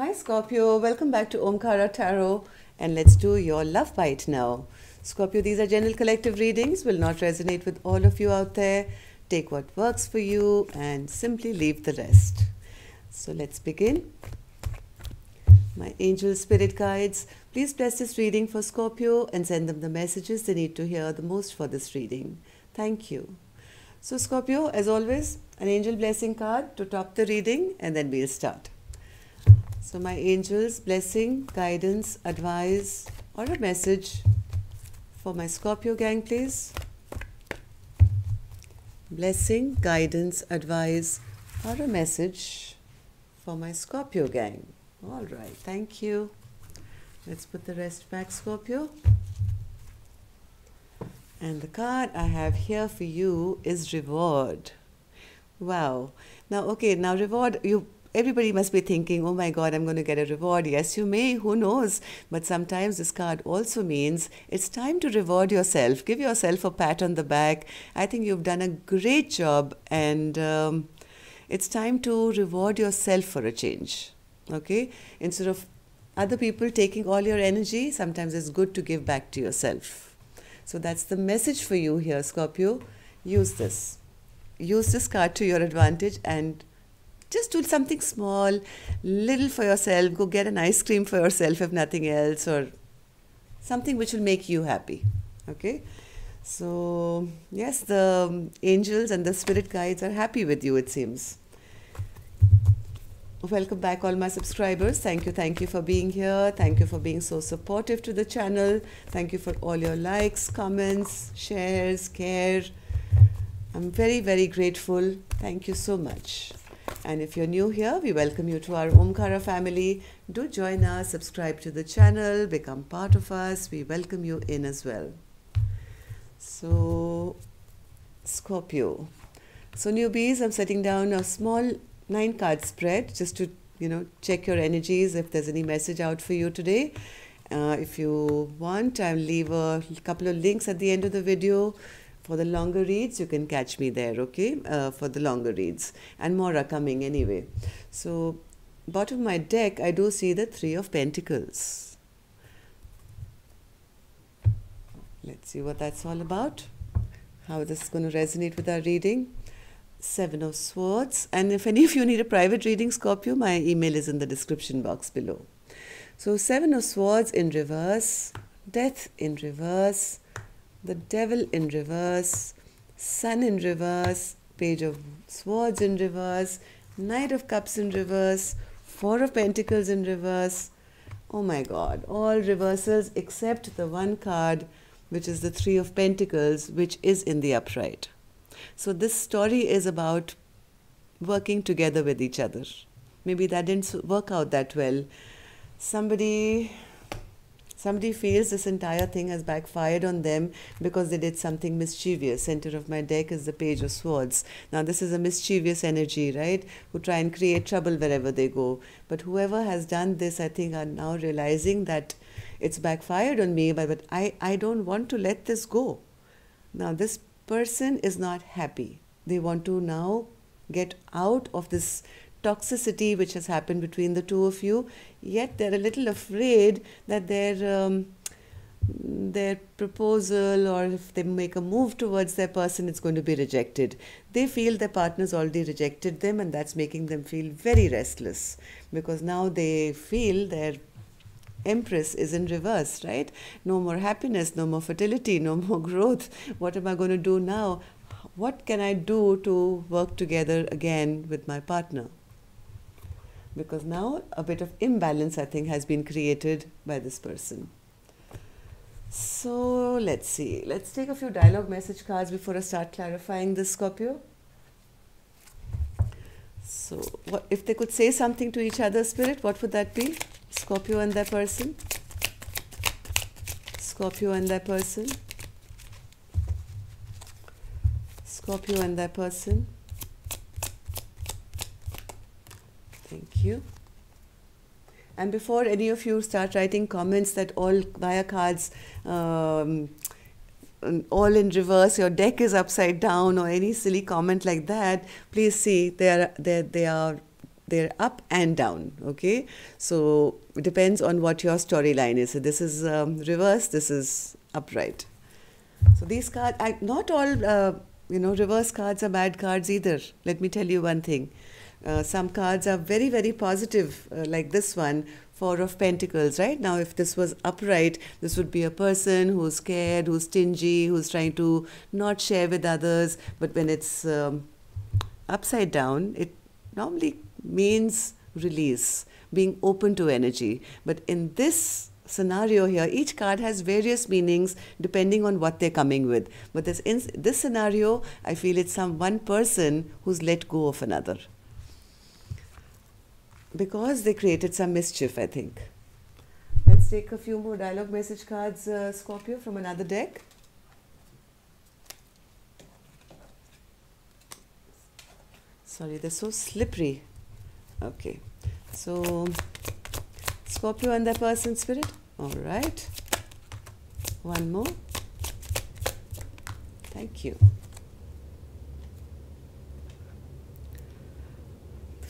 Hi Scorpio, welcome back to Omkara Tarot and let's do your love bite now. Scorpio, these are general collective readings, will not resonate with all of you out there. Take what works for you and simply leave the rest. So let's begin. My angel spirit guides, please bless this reading for Scorpio and send them the messages they need to hear the most for this reading. Thank you. So Scorpio, as always, an angel blessing card to top the reading and then we'll start. So, my angel's blessing, guidance, advice, or a message for my Scorpio gang, please. Blessing, guidance, advice, or a message for my Scorpio gang. All right, thank you. Let's put the rest back, Scorpio. And the card I have here for you is reward. Wow. Now, okay, now reward, you everybody must be thinking, oh my God, I'm going to get a reward. Yes, you may, who knows? But sometimes this card also means it's time to reward yourself. Give yourself a pat on the back. I think you've done a great job, and um, it's time to reward yourself for a change. Okay? Instead of other people taking all your energy, sometimes it's good to give back to yourself. So that's the message for you here, Scorpio. Use this. Use this card to your advantage and just do something small, little for yourself. Go get an ice cream for yourself, if nothing else, or something which will make you happy. Okay? So, yes, the angels and the spirit guides are happy with you, it seems. Welcome back, all my subscribers. Thank you, thank you for being here. Thank you for being so supportive to the channel. Thank you for all your likes, comments, shares, care. I'm very, very grateful. Thank you so much. And if you're new here, we welcome you to our Omkara family. Do join us, subscribe to the channel, become part of us. We welcome you in as well. So, Scorpio. So, newbies, I'm setting down a small nine card spread just to, you know, check your energies if there's any message out for you today. Uh, if you want, I'll leave a couple of links at the end of the video for the longer reads, you can catch me there, okay? Uh, for the longer reads. And more are coming anyway. So, bottom of my deck, I do see the Three of Pentacles. Let's see what that's all about. How this is going to resonate with our reading. Seven of Swords. And if any of you need a private reading, Scorpio, my email is in the description box below. So, Seven of Swords in reverse, Death in reverse, the Devil in reverse, Sun in reverse, Page of Swords in reverse, Knight of Cups in reverse, Four of Pentacles in reverse. Oh my god, all reversals except the one card, which is the Three of Pentacles, which is in the upright. So, this story is about working together with each other. Maybe that didn't work out that well. Somebody somebody feels this entire thing has backfired on them because they did something mischievous. Center of my deck is the Page of Swords. Now, this is a mischievous energy, right? Who try and create trouble wherever they go. But whoever has done this, I think, are now realizing that it's backfired on me, but, but I, I don't want to let this go. Now, this person is not happy. They want to now get out of this toxicity which has happened between the two of you, yet they're a little afraid that their um, their proposal or if they make a move towards their person, it's going to be rejected. They feel their partner's already rejected them, and that's making them feel very restless because now they feel their empress is in reverse, right? No more happiness, no more fertility, no more growth. What am I going to do now? What can I do to work together again with my partner? because now a bit of imbalance, I think, has been created by this person. So let's see. Let's take a few dialogue message cards before I start clarifying this Scorpio. So, what, if they could say something to each other, Spirit, what would that be? Scorpio and that person? Scorpio and that person? Scorpio and that person? Thank you. And before any of you start writing comments that all via cards, um, all in reverse, your deck is upside down, or any silly comment like that, please see they are they they are they're up and down. Okay, so it depends on what your storyline is. So this is um, reverse. This is upright. So these cards, not all uh, you know reverse cards are bad cards either. Let me tell you one thing. Uh, some cards are very, very positive, uh, like this one, Four of Pentacles, right? Now, if this was upright, this would be a person who's scared, who's stingy, who's trying to not share with others. But when it's um, upside down, it normally means release, being open to energy. But in this scenario here, each card has various meanings depending on what they're coming with. But this, in this scenario, I feel it's some one person who's let go of another because they created some mischief, I think. Let's take a few more dialogue message cards, uh, Scorpio, from another deck. Sorry, they're so slippery. Okay. So, Scorpio and the person spirit. All right. One more. Thank you.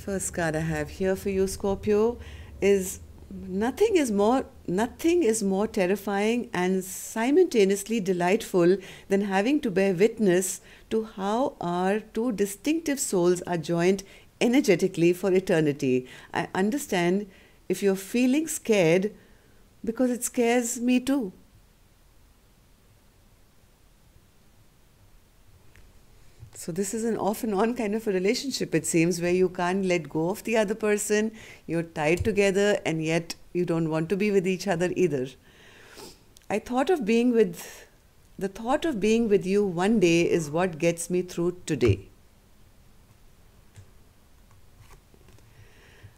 first card I have here for you, Scorpio, is nothing is more nothing is more terrifying and simultaneously delightful than having to bear witness to how our two distinctive souls are joined energetically for eternity. I understand if you're feeling scared because it scares me too. So this is an off and on kind of a relationship, it seems, where you can't let go of the other person. You're tied together, and yet you don't want to be with each other either. I thought of being with the thought of being with you one day is what gets me through today.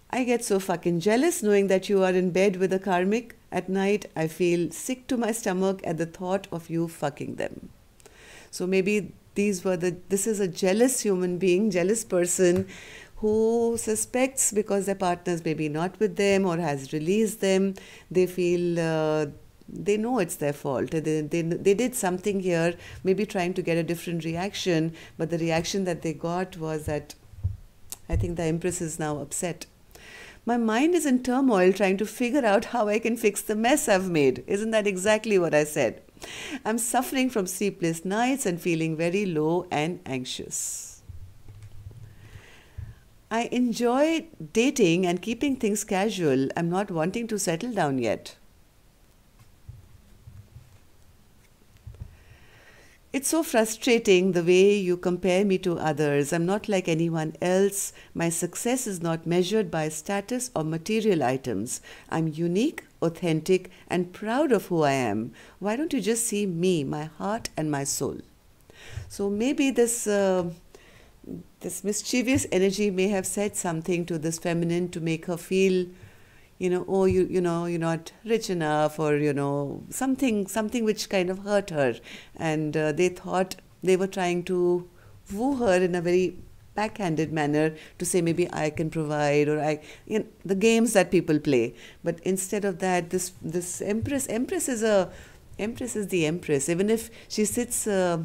I get so fucking jealous knowing that you are in bed with a karmic. At night, I feel sick to my stomach at the thought of you fucking them. So maybe these were the this is a jealous human being jealous person who suspects because their partners may be not with them or has released them they feel uh, they know it's their fault they, they, they did something here maybe trying to get a different reaction but the reaction that they got was that i think the empress is now upset my mind is in turmoil trying to figure out how i can fix the mess i've made isn't that exactly what i said I'm suffering from sleepless nights and feeling very low and anxious. I enjoy dating and keeping things casual. I'm not wanting to settle down yet. It's so frustrating the way you compare me to others. I'm not like anyone else. My success is not measured by status or material items. I'm unique, authentic, and proud of who I am. Why don't you just see me, my heart, and my soul? So maybe this. Uh, this mischievous energy may have said something to this feminine to make her feel you know oh you you know you're not rich enough or you know something something which kind of hurt her and uh, they thought they were trying to woo her in a very backhanded manner to say maybe I can provide or I you know, the games that people play. But instead of that, this this empress empress is a empress is the empress. Even if she sits uh,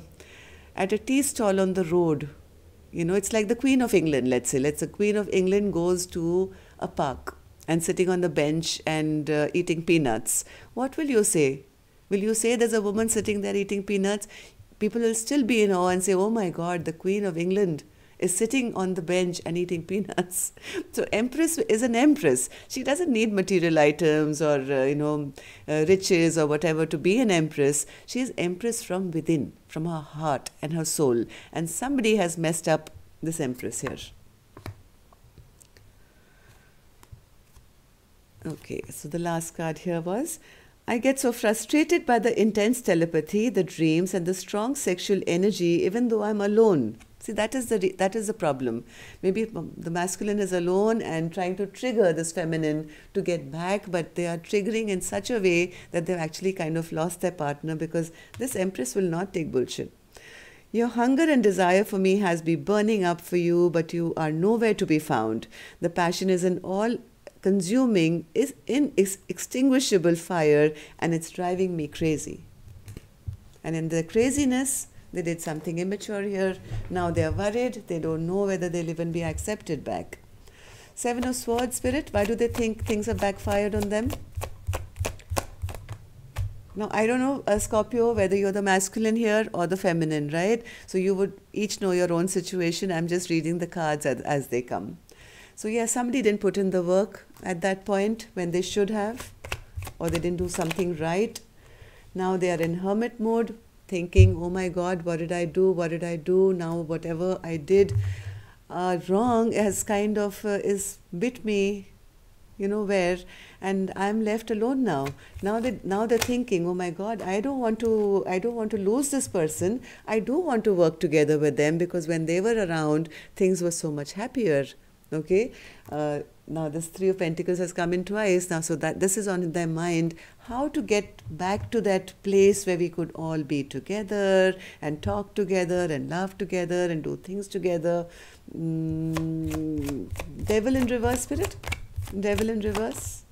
at a tea stall on the road, you know it's like the Queen of England. Let's say let's the Queen of England goes to a park and sitting on the bench and uh, eating peanuts. What will you say? Will you say there's a woman sitting there eating peanuts? People will still be in awe and say, "Oh my God, the Queen of England." is sitting on the bench and eating peanuts. So empress is an empress. She doesn't need material items or uh, you know uh, riches or whatever to be an empress. She is empress from within, from her heart and her soul. And somebody has messed up this empress here. Okay, so the last card here was I get so frustrated by the intense telepathy, the dreams, and the strong sexual energy, even though I'm alone. See, that is the that is the problem. Maybe the masculine is alone and trying to trigger this feminine to get back, but they are triggering in such a way that they've actually kind of lost their partner because this empress will not take bullshit. Your hunger and desire for me has been burning up for you, but you are nowhere to be found. The passion is an all consuming, is inextinguishable fire, and it's driving me crazy. And in the craziness, they did something immature here. Now they are worried. They don't know whether they'll even be accepted back. Seven of Swords Spirit, why do they think things have backfired on them? Now, I don't know, uh, Scorpio, whether you're the masculine here or the feminine, right? So you would each know your own situation. I'm just reading the cards as, as they come. So, yeah, somebody didn't put in the work at that point when they should have, or they didn't do something right. Now they are in hermit mode thinking, oh my God, what did I do? What did I do? Now, whatever I did uh, wrong has kind of uh, is bit me, you know, where, and I'm left alone now. Now that now they're thinking, oh my God, I don't want to, I don't want to lose this person. I do want to work together with them because when they were around, things were so much happier. Okay, uh, now this three of Pentacles has come in twice now, so that this is on their mind how to get back to that place where we could all be together and talk together and laugh together and do things together. Mm, devil in reverse spirit, devil in reverse.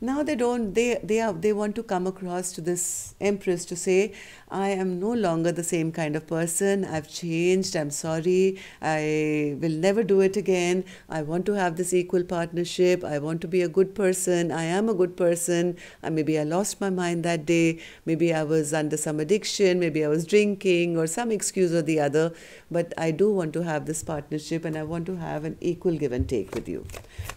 Now they don't. They they are they want to come across to this empress to say, I am no longer the same kind of person. I've changed. I'm sorry. I will never do it again. I want to have this equal partnership. I want to be a good person. I am a good person. maybe I lost my mind that day. Maybe I was under some addiction. Maybe I was drinking or some excuse or the other. But I do want to have this partnership and I want to have an equal give and take with you.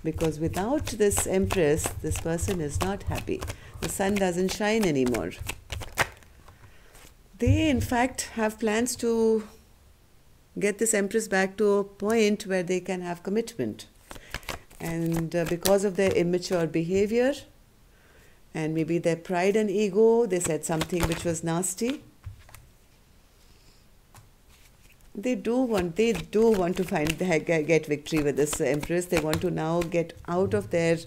Because without this empress, this person is not happy. The sun doesn't shine anymore they in fact have plans to get this empress back to a point where they can have commitment and uh, because of their immature behavior and maybe their pride and ego they said something which was nasty they do want they do want to find get victory with this empress they want to now get out of their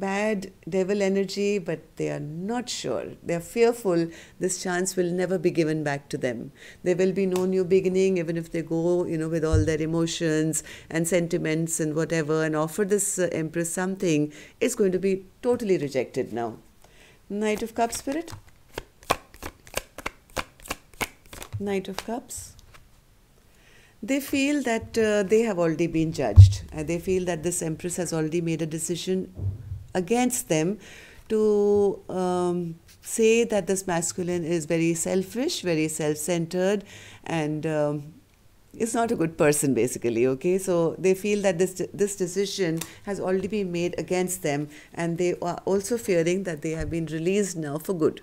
bad devil energy, but they are not sure. They are fearful this chance will never be given back to them. There will be no new beginning, even if they go, you know, with all their emotions and sentiments and whatever, and offer this uh, Empress something. It's going to be totally rejected now. Knight of Cups, Spirit. Knight of Cups they feel that uh, they have already been judged. Uh, they feel that this empress has already made a decision against them to um, say that this masculine is very selfish, very self centered, and um, is not a good person basically okay so they feel that this this decision has already been made against them and they are also fearing that they have been released now for good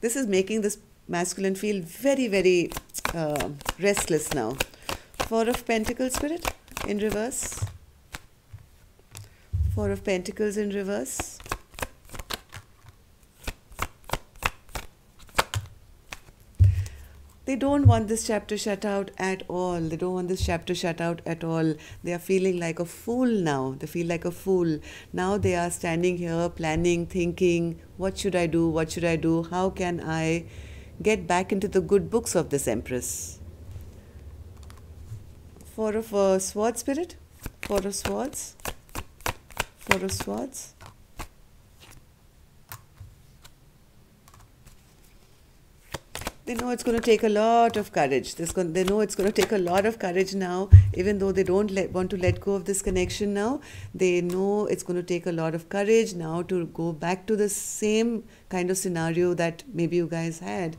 this is making this masculine feel very very uh, restless now four of pentacles spirit in reverse Four of Pentacles in reverse. they don't want this chapter shut out at all. They don't want this chapter shut out at all. They are feeling like a fool now. They feel like a fool. Now they are standing here planning, thinking, what should I do? What should I do? How can I get back into the good books of this Empress? Four of uh, Swords Spirit, Four of Swords borrow swords they know it's going to take a lot of courage. they know it's going to take a lot of courage now, even though they don't let, want to let go of this connection now. They know it's going to take a lot of courage now to go back to the same kind of scenario that maybe you guys had.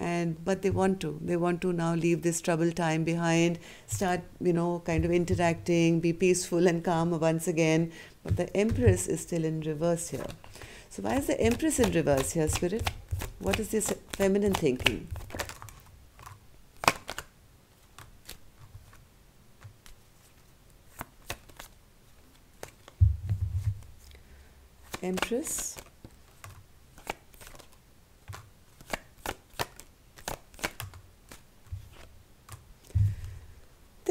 And but they want to. They want to now leave this troubled time behind, start, you know, kind of interacting, be peaceful and calm once again, but the Empress is still in reverse here. So why is the Empress in reverse here, Spirit? What is this feminine thinking? Empress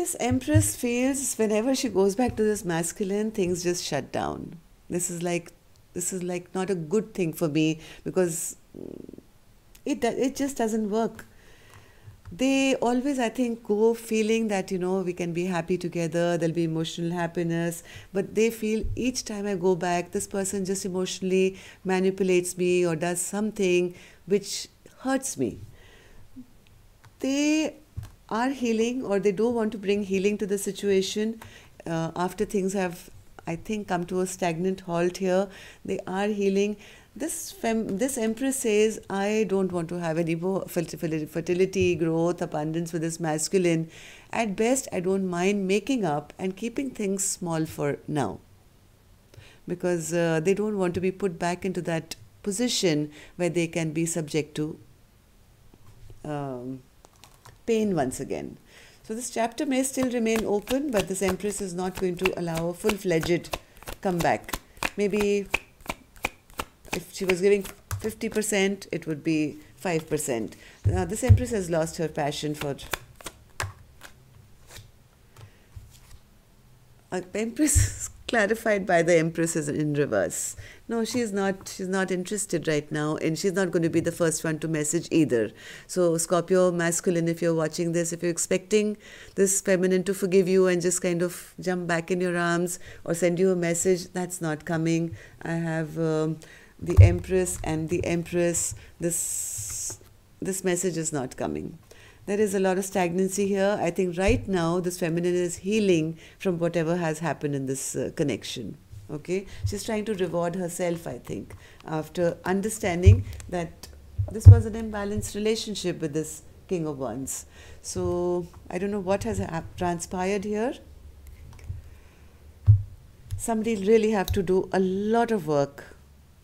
this empress feels whenever she goes back to this masculine, things just shut down. This is like this is like not a good thing for me because it it just doesn't work. They always, I think, go feeling that you know we can be happy together. There'll be emotional happiness, but they feel each time I go back, this person just emotionally manipulates me or does something which hurts me. They are healing or they do want to bring healing to the situation uh, after things have i think come to a stagnant halt here they are healing this fem- this empress says i don't want to have any more fertility growth abundance with this masculine at best i don't mind making up and keeping things small for now because uh, they don't want to be put back into that position where they can be subject to um, pain once again. So this chapter may still remain open, but this Empress is not going to allow a full-fledged comeback. Maybe if she was giving 50%, it would be 5%. Now, this Empress has lost her passion for. Empress clarified by the Empress is in reverse. No, she's not. She's not interested right now, and she's not going to be the first one to message either. So Scorpio masculine, if you're watching this, if you're expecting this feminine to forgive you and just kind of jump back in your arms or send you a message, that's not coming. I have um, the Empress and the Empress. This this message is not coming there is a lot of stagnancy here. I think right now this feminine is healing from whatever has happened in this uh, connection. Okay, she's trying to reward herself, I think, after understanding that this was an imbalanced relationship with this King of Wands. So I don't know what has transpired here. Somebody really have to do a lot of work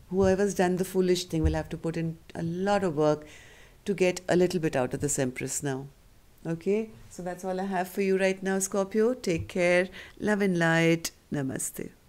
whoever's done the foolish thing will have to put in a lot of work to get a little bit out of this Empress now. Okay, so that's all I have for you right now, Scorpio. Take care, love and light. Namaste.